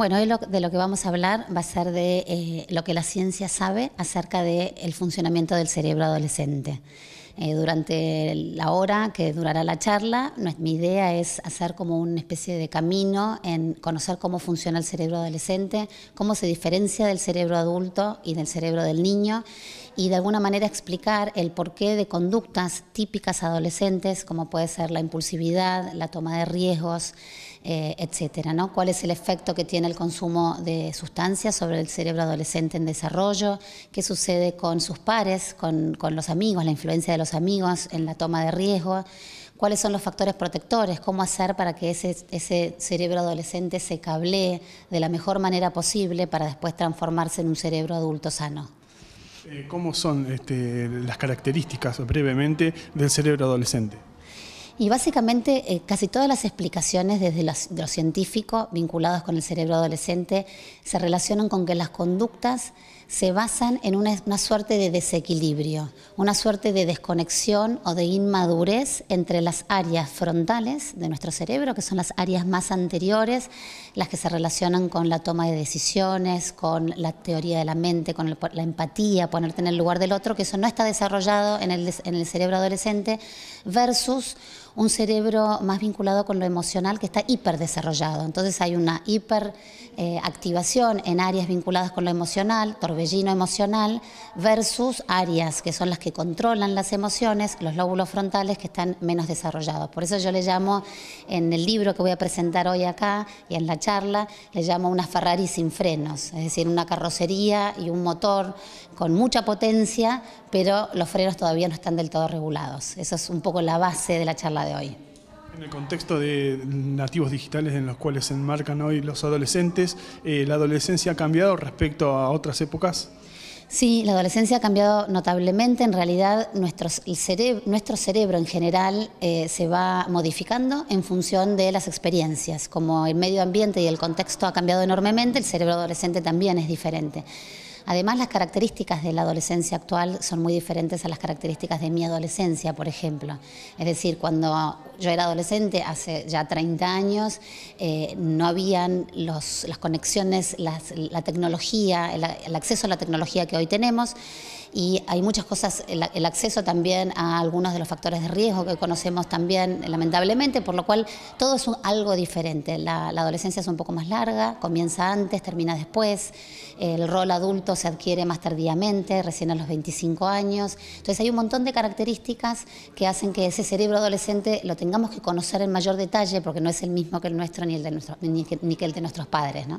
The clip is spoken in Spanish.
Bueno, hoy de lo que vamos a hablar va a ser de eh, lo que la ciencia sabe acerca del funcionamiento del cerebro adolescente. Eh, durante la hora que durará la charla, no, mi idea es hacer como una especie de camino en conocer cómo funciona el cerebro adolescente, cómo se diferencia del cerebro adulto y del cerebro del niño y de alguna manera explicar el porqué de conductas típicas adolescentes, como puede ser la impulsividad, la toma de riesgos, eh, etcétera, ¿no? ¿Cuál es el efecto que tiene el consumo de sustancias sobre el cerebro adolescente en desarrollo? ¿Qué sucede con sus pares, con, los amigos, la influencia de los amigos en la toma de riesgo? cuáles son los factores protectores, cómo hacer para que ese, ese, cerebro adolescente se cablee de la mejor manera posible para después transformarse en un cerebro adulto sano. Eh, ¿Cómo son este, las características brevemente del cerebro adolescente? Y básicamente eh, casi todas las explicaciones desde los, lo científico vinculadas con el cerebro adolescente se relacionan con que las conductas se basan en una, suerte de desequilibrio, una suerte de desconexión o de inmadurez entre las áreas frontales de nuestro cerebro, que son las áreas más anteriores, las que se relacionan con la toma de decisiones, con la teoría de la mente, con la empatía, ponerte en el lugar del otro, que eso no está desarrollado en el, en el cerebro adolescente, versus un cerebro más vinculado con lo emocional que está hiperdesarrollado. Entonces hay una hiperactivación en áreas vinculadas con lo emocional, torbellino emocional, versus áreas que son las que controlan las emociones, los lóbulos frontales que están menos desarrollados. Por eso yo le llamo en el libro que voy a presentar hoy acá y en la charla, le llamo una Ferrari sin frenos, es decir, una carrocería y un motor con mucha potencia, pero los frenos todavía no están del todo regulados. Eso es un poco la base de la charla de hoy. En el contexto de nativos digitales en los cuales se enmarcan hoy los adolescentes, eh, ¿la adolescencia ha cambiado respecto a otras épocas? Sí, la adolescencia ha cambiado notablemente. En realidad, nuestro, cerebro, nuestro cerebro en general eh, se va modificando en función de las experiencias. Como el medio ambiente y el contexto ha cambiado enormemente, el cerebro adolescente también es diferente. Además, las características de la adolescencia actual son muy diferentes a las características de mi adolescencia, por ejemplo. Es decir, cuando yo era adolescente, hace ya 30 años, eh, no habían las conexiones, la tecnología, el, el acceso a la tecnología que hoy tenemos y hay muchas cosas, el, acceso también a algunos de los factores de riesgo que conocemos también lamentablemente, por lo cual todo es algo diferente. La, adolescencia es un poco más larga, comienza antes, termina después, el rol adulto se adquiere más tardíamente, recién a los 25 años, entonces hay un montón de características que hacen que ese cerebro adolescente lo tengamos que conocer en mayor detalle porque no es el mismo que el nuestro ni el de que, el de nuestros padres. ¿no?